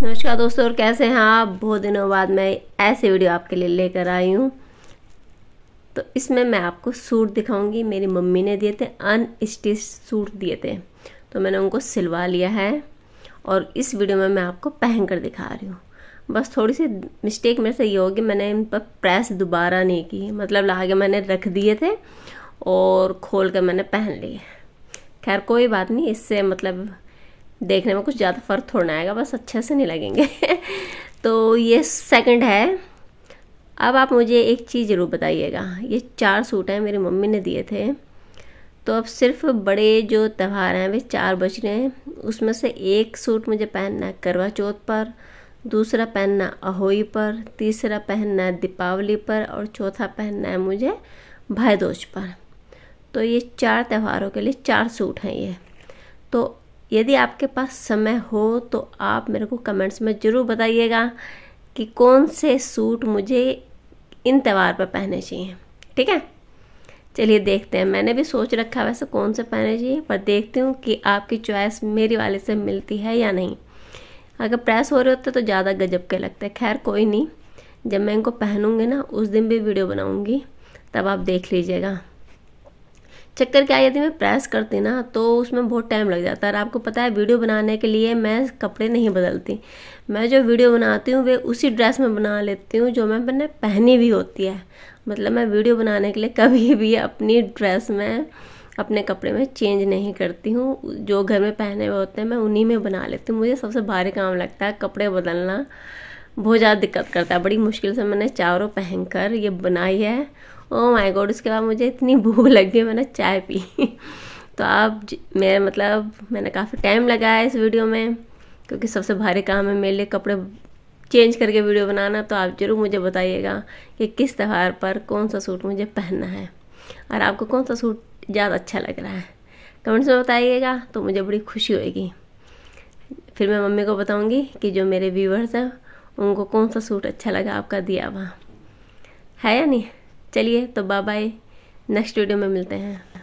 नमस्कार दोस्तों और कैसे हैं आप बहुत दिनों बाद मैं ऐसे वीडियो आपके लिए लेकर आई हूँ तो इसमें मैं आपको सूट दिखाऊंगी मेरी मम्मी ने दिए थे अन स्टिच सूट दिए थे तो मैंने उनको सिलवा लिया है और इस वीडियो में मैं आपको पहन कर दिखा रही हूँ बस थोड़ी सी मिस्टेक मेरे से ये होगी मैंने इन पर प्रेस दोबारा नहीं की मतलब ला के मैंने रख दिए थे और खोल कर मैंने पहन लिए खैर कोई बात नहीं इससे मतलब देखने में कुछ ज़्यादा फ़र्क थोड़ा आएगा बस अच्छे से नहीं लगेंगे तो ये सेकंड है अब आप मुझे एक चीज़ ज़रूर बताइएगा ये चार सूट हैं मेरी मम्मी ने दिए थे तो अब सिर्फ बड़े जो त्यौहार हैं वे चार बज रहे हैं उसमें से एक सूट मुझे पहनना है करवा चौथ पर दूसरा पहनना अहोई पर तीसरा पहनना है दीपावली पर और चौथा पहनना है मुझे भाई पर तो ये चार त्योहारों के लिए चार सूट हैं ये तो यदि आपके पास समय हो तो आप मेरे को कमेंट्स में ज़रूर बताइएगा कि कौन से सूट मुझे इन त्यौहार पर पहने चाहिए ठीक है चलिए देखते हैं मैंने भी सोच रखा है वैसे कौन से पहने चाहिए पर देखती हूँ कि आपकी चॉइस मेरी वाले से मिलती है या नहीं अगर प्रेस हो रहे होते तो ज़्यादा गजब के लगते हैं खैर कोई नहीं जब मैं इनको पहनूँगी ना उस दिन भी वीडियो बनाऊँगी तब आप देख लीजिएगा चक्कर क्या यदि मैं प्रेस करती ना तो उसमें बहुत टाइम लग जाता है और आपको पता है वीडियो बनाने के लिए मैं कपड़े नहीं बदलती मैं जो वीडियो बनाती हूँ वे उसी ड्रेस में बना लेती हूँ जो मैं मैंने पहनी भी होती है मतलब मैं वीडियो बनाने के लिए कभी भी अपनी ड्रेस में अपने कपड़े में चेंज नहीं करती हूँ जो घर में पहने हुए होते हैं मैं उन्हीं में बना लेती हूँ मुझे सबसे भारी काम लगता है कपड़े बदलना बहुत ज़्यादा दिक्कत करता है बड़ी मुश्किल से मैंने चारों पहन कर ये बनाई है ओ माय गॉड उसके बाद मुझे इतनी भूख लग गई मैंने चाय पी तो आप मेरे मतलब मैंने काफ़ी टाइम लगाया इस वीडियो में क्योंकि सबसे भारी काम है मेरे लिए कपड़े चेंज करके वीडियो बनाना तो आप ज़रूर मुझे बताइएगा कि किस त्यौहार पर कौन सा सूट मुझे पहनना है और आपको कौन सा सूट ज़्यादा अच्छा लग रहा है कमेंट्स में बताइएगा तो मुझे बड़ी खुशी होएगी फिर मैं मम्मी को बताऊंगी कि जो मेरे व्यूवर्स हैं उनको कौन सा सूट अच्छा लगा आपका दिया वहाँ है या नहीं चलिए तो बाय बाय नेक्स्ट वीडियो में मिलते हैं